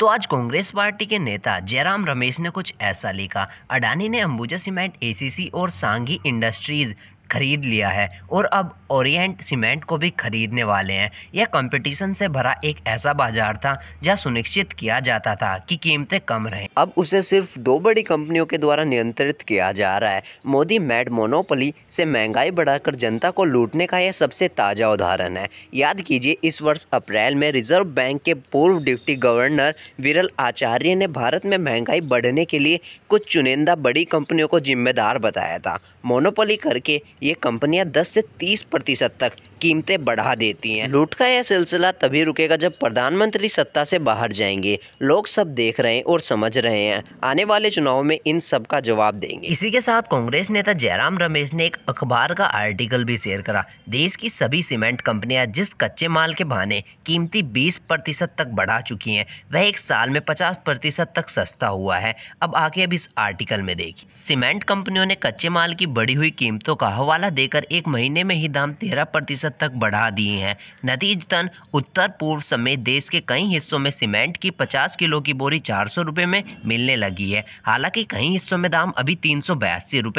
तो आज कांग्रेस पार्टी के नेता जयराम रमेश ने कुछ ऐसा लिखा अडानी ने अंबुजा सीमेंट एसीसी और सांघी इंडस्ट्रीज ख़रीद लिया है और अब ओरिएंट सीमेंट को भी ख़रीदने वाले हैं यह कंपटीशन से भरा एक ऐसा बाजार था जहां सुनिश्चित किया जाता था कि कीमतें कम रहें अब उसे सिर्फ दो बड़ी कंपनियों के द्वारा नियंत्रित किया जा रहा है मोदी मैड मोनोपली से महंगाई बढ़ाकर जनता को लूटने का यह सबसे ताज़ा उदाहरण है याद कीजिए इस वर्ष अप्रैल में रिजर्व बैंक के पूर्व डिप्टी गवर्नर विरल आचार्य ने भारत में महंगाई बढ़ने के लिए कुछ चुनिंदा बड़ी कंपनियों को जिम्मेदार बताया था मोनोपोली करके ये कंपनियां 10 से 30 प्रतिशत तक कीमतें बढ़ा देती हैं लूट का यह सिलसिला तभी रुकेगा जब प्रधानमंत्री सत्ता से बाहर जाएंगे लोग सब देख रहे हैं और समझ रहे हैं आने वाले चुनाव में इन सब का जवाब देंगे इसी के साथ कांग्रेस नेता जयराम रमेश ने एक अखबार का आर्टिकल भी शेयर करा देश की सभी सीमेंट कंपनियां जिस कच्चे माल के बहाने कीमती बीस प्रतिशत तक बढ़ा चुकी है वह एक साल में पचास प्रतिशत तक सस्ता हुआ है अब आगे अब इस आर्टिकल में देखिए सीमेंट कंपनियों ने कच्चे माल की बढ़ी हुई कीमतों का हवाला देकर एक महीने में ही दाम तेरह प्रतिशत प्रतिशत तक बढ़ा दिए हैं नतीजतन उत्तर पूर्व समेत देश के कई हिस्सों में सीमेंट की 50 किलो की बोरी चार सौ में मिलने लगी है हालांकि कई हिस्सों में दाम अभी तीन सौ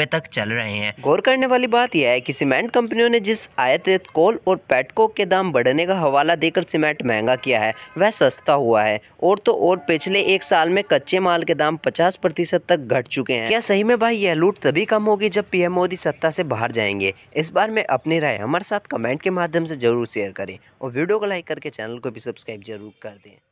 तक चल रहे हैं गौर करने वाली बात यह है की सीमेंट कंपनियों ने जिस आयत कोल और पेटकोक के दाम बढ़ने का हवाला देकर सीमेंट महंगा किया है वह सस्ता हुआ है और तो और पिछले एक साल में कच्चे माल के दाम पचास प्रतिशत तक घट चुके हैं क्या सही में भाई यह लूट तभी कम होगी जब पीएम मोदी सत्ता से बाहर जाएंगे इस बार में अपनी राय हमारे साथ कमेंट के माध्यम से ज़रूर शेयर करें और वीडियो को लाइक करके चैनल को भी सब्सक्राइब जरूर कर दें